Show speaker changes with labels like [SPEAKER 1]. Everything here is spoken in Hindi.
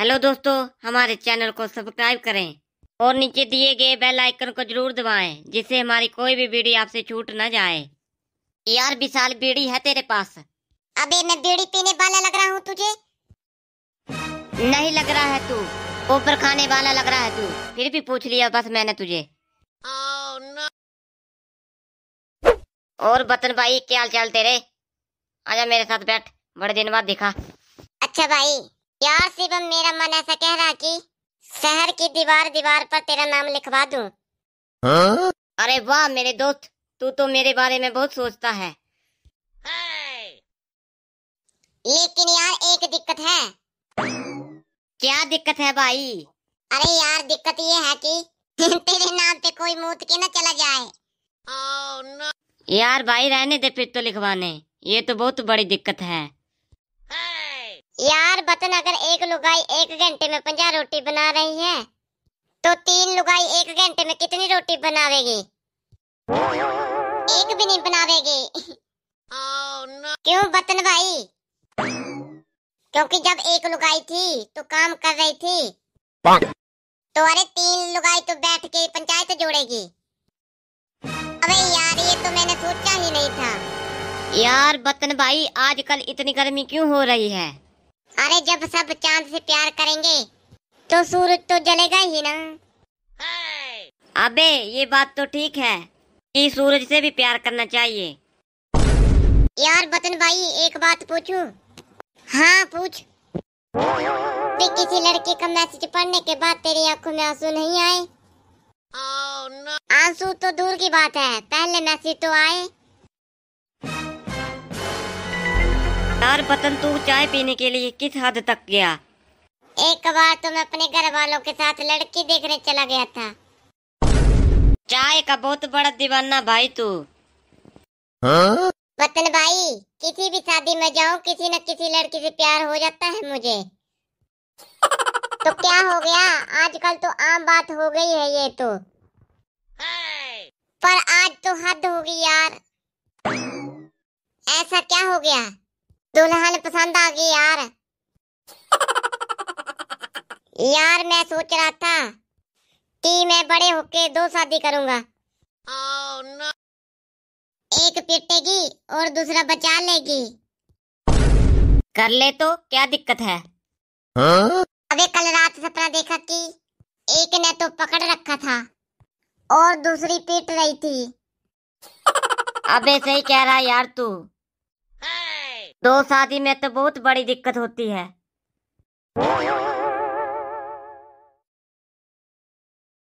[SPEAKER 1] हेलो दोस्तों हमारे चैनल को सब्सक्राइब करें और नीचे दिए गए बेल आइकन को जरूर दबाएं जिससे हमारी कोई भी वीडियो आपसे छूट न जाए यार विशाल बीड़ी है तेरे पास अबे मैं बीड़ी पीने वाला लग रहा हूँ तुझे नहीं लग रहा है तू ऊपर खाने वाला लग रहा है तू फिर भी पूछ लिया बस मैंने तुझे
[SPEAKER 2] oh,
[SPEAKER 1] और बतन भाई
[SPEAKER 2] क्या हाल चाल तेरे आजा मेरे साथ बैठ बड़े दिन बाद दिखा अच्छा भाई यार शिवम मेरा मन ऐसा कह रहा कि शहर की दीवार दीवार पर तेरा नाम लिखवा दूं। हाँ? अरे वाह मेरे दोस्त तू तो मेरे बारे में बहुत सोचता है लेकिन यार एक दिक्कत है क्या दिक्कत है भाई अरे यार दिक्कत ये है कि तेरे नाम पे कोई मूत के ना चला जाए oh,
[SPEAKER 1] no. यार भाई रहने दे फिर तो लिखवाने ये तो बहुत बड़ी दिक्कत है
[SPEAKER 2] यार बतन अगर एक लुगाई एक घंटे में पंजा रोटी बना रही है तो तीन लुगाई एक घंटे में कितनी रोटी बनावेगी एक भी नहीं बनावेगी oh, क्यों बतन भाई क्योंकि जब एक लुगाई थी तो काम कर रही थी तो अरे तीन लुगाई तो बैठ के पंचायत जोड़ेगी अबे यार ये तो मैंने सोचा ही नहीं था यार बतन भाई आजकल इतनी गर्मी क्यों हो रही है अरे जब सब चांद से प्यार करेंगे तो सूरज तो जलेगा ही ना अबे ये बात तो ठीक है कि सूरज से भी प्यार करना चाहिए यार बतन भाई एक बात पूछूं? हाँ पूछ ते किसी लड़के का मैसेज पढ़ने के बाद तेरी आंखों में आंसू नहीं आए oh, आंसू तो दूर की बात है पहले मैसेज तो आए यार पतन तू चाय पीने के लिए किस हद तक गया एक बार तो मैं अपने घर वालों के साथ लड़की देखने चला गया था चाय का बहुत बड़ा दीवाना भाई तू पतन हाँ? भाई किसी भी शादी में जाऊँ किसी न किसी लड़की से प्यार हो जाता है मुझे तो क्या हो गया आजकल तो आम बात हो गई है ये तो पर आज तो हद हो गई यार ऐसा क्या हो गया दुल्हन पसंद आ गई यार यार मैं सोच रहा था कि मैं बड़े होके दो शादी करूंगा oh, no. एक पिटेगी और दूसरा बचा लेगी कर ले तो क्या दिक्कत है huh? अबे कल रात सपना देखा कि एक ने तो पकड़ रखा था और दूसरी पीट रही थी अबे सही कह रहा
[SPEAKER 1] यार तू दो शादी में तो बहुत बड़ी दिक्कत होती है